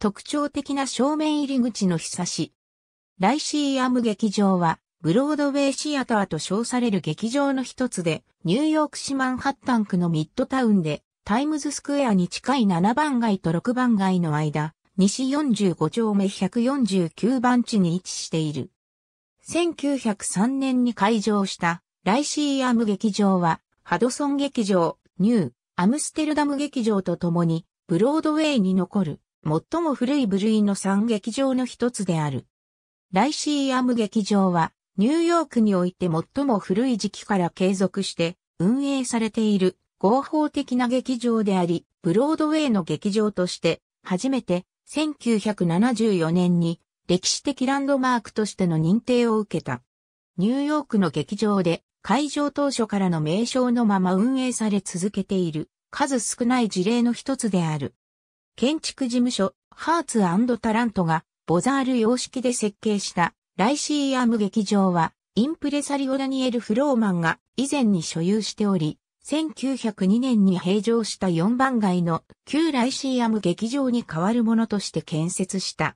特徴的な正面入り口のひさし。ライシーアム劇場は、ブロードウェイシアターと称される劇場の一つで、ニューヨーク市マンハッタン区のミッドタウンで、タイムズスクエアに近い7番街と6番街の間、西45丁目149番地に位置している。1903年に開場したライシーアム劇場は、ハドソン劇場、ニュー、アムステルダム劇場とともに、ブロードウェイに残る最も古い部類の三劇場の一つである。ライシーアム劇場は、ニューヨークにおいて最も古い時期から継続して運営されている合法的な劇場であり、ブロードウェイの劇場として初めて1974年に歴史的ランドマークとしての認定を受けた。ニューヨークの劇場で会場当初からの名称のまま運営され続けている数少ない事例の一つである。建築事務所、ハーツタラントが、ボザール様式で設計した、ライシーアム劇場は、インプレサリオ・ダニエル・フローマンが以前に所有しており、1902年に閉場した4番街の旧ライシーアム劇場に代わるものとして建設した。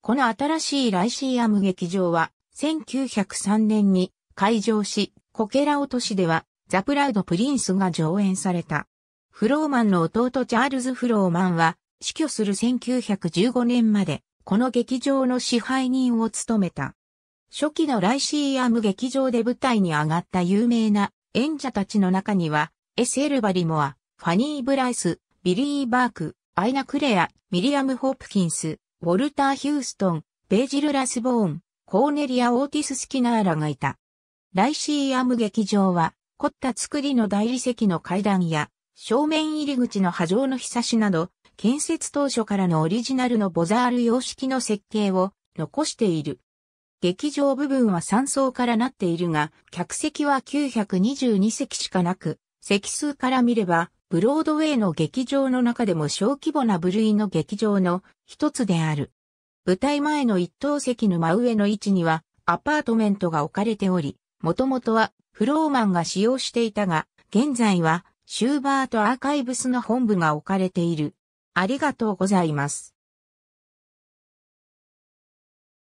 この新しいライシーアム劇場は、1903年に開場し、コケラオ都市では、ザ・プラウド・プリンスが上演された。フローマンの弟チャールズ・フローマンは、死去する1915年まで、この劇場の支配人を務めた。初期のライシーアム劇場で舞台に上がった有名な演者たちの中には、エス・エルバリモア、ファニー・ブライス、ビリー・バーク、アイナ・クレア、ミリアム・ホプキンス、ウォルター・ヒューストン、ベージル・ラスボーン、コーネリア・オーティス・スキナーラがいた。ライシーアム劇場は、凝った作りの大理石の階段や、正面入り口の波状のひさしなど、建設当初からのオリジナルのボザール様式の設計を残している。劇場部分は3層からなっているが、客席は922席しかなく、席数から見れば、ブロードウェイの劇場の中でも小規模な部類の劇場の一つである。舞台前の一等席の真上の位置にはアパートメントが置かれており、もともとはフローマンが使用していたが、現在はシューバートアーカイブスの本部が置かれている。ありがとうございます。